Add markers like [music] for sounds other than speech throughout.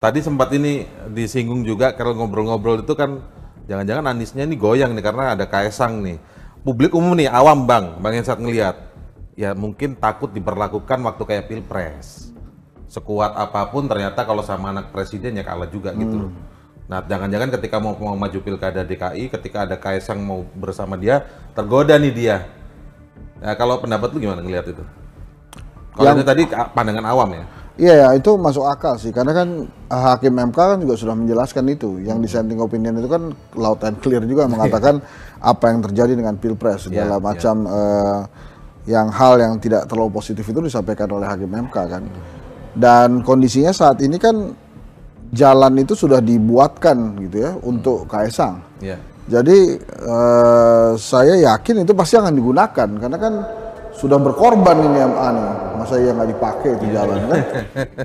Tadi sempat ini disinggung juga kalau ngobrol-ngobrol itu kan jangan-jangan Aniesnya ini goyang nih karena ada Kaisang nih. Publik umum nih awam bang, bang yang saat ngelihat ya mungkin takut diperlakukan waktu kayak pilpres. Sekuat apapun ternyata kalau sama anak presiden ya kalah juga gitu hmm. Nah, jangan-jangan ketika mau, mau maju pilkada DKI, ketika ada Kaisang mau bersama dia, tergoda nih dia. Nah, kalau pendapat lu gimana ngelihat itu? Kalau yang... tadi ah, pandangan awam ya. Iya, ya, itu masuk akal sih karena kan eh, hakim MK kan juga sudah menjelaskan itu. Yang dissenting opinion itu kan loud and clear juga mengatakan [laughs] iya. apa yang terjadi dengan Pilpres segala yeah, iya. macam yeah. Uh, yang hal yang tidak terlalu positif itu disampaikan oleh hakim MK kan. Dan kondisinya saat ini kan jalan itu sudah dibuatkan gitu ya hmm. untuk Kaisang. Yeah. Jadi uh, saya yakin itu pasti akan digunakan karena kan sudah berkorban ini MA nih masa iya nggak dipakai itu jalan iya. kan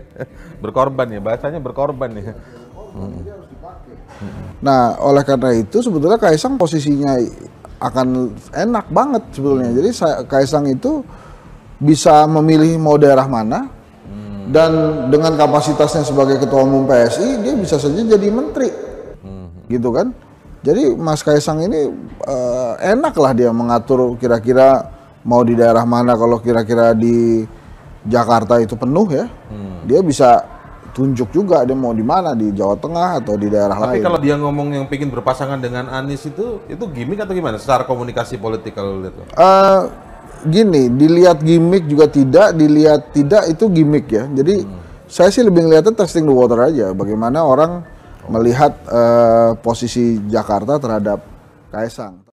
[laughs] berkorban ya bahasanya berkorban ya nah oleh karena itu sebetulnya Kaisang posisinya akan enak banget sebetulnya jadi Kaisang itu bisa memilih mau daerah mana hmm. dan dengan kapasitasnya sebagai ketua umum PSI dia bisa saja jadi menteri hmm. gitu kan jadi Mas Kaisang ini uh, eh, enak lah dia mengatur kira-kira mau di daerah mana kalau kira-kira di Jakarta itu penuh ya, hmm. dia bisa tunjuk juga dia mau di mana di Jawa Tengah atau di daerah Tapi lain. Tapi kalau dia ngomong yang pingin berpasangan dengan Anies itu itu gimmick atau gimana? Secara komunikasi politik kalau lihat. Uh, gini, dilihat gimmick juga tidak, dilihat tidak itu gimmick ya. Jadi hmm. saya sih lebih ngeliatnya testing the water aja. Bagaimana orang melihat uh, posisi Jakarta terhadap Kaisang.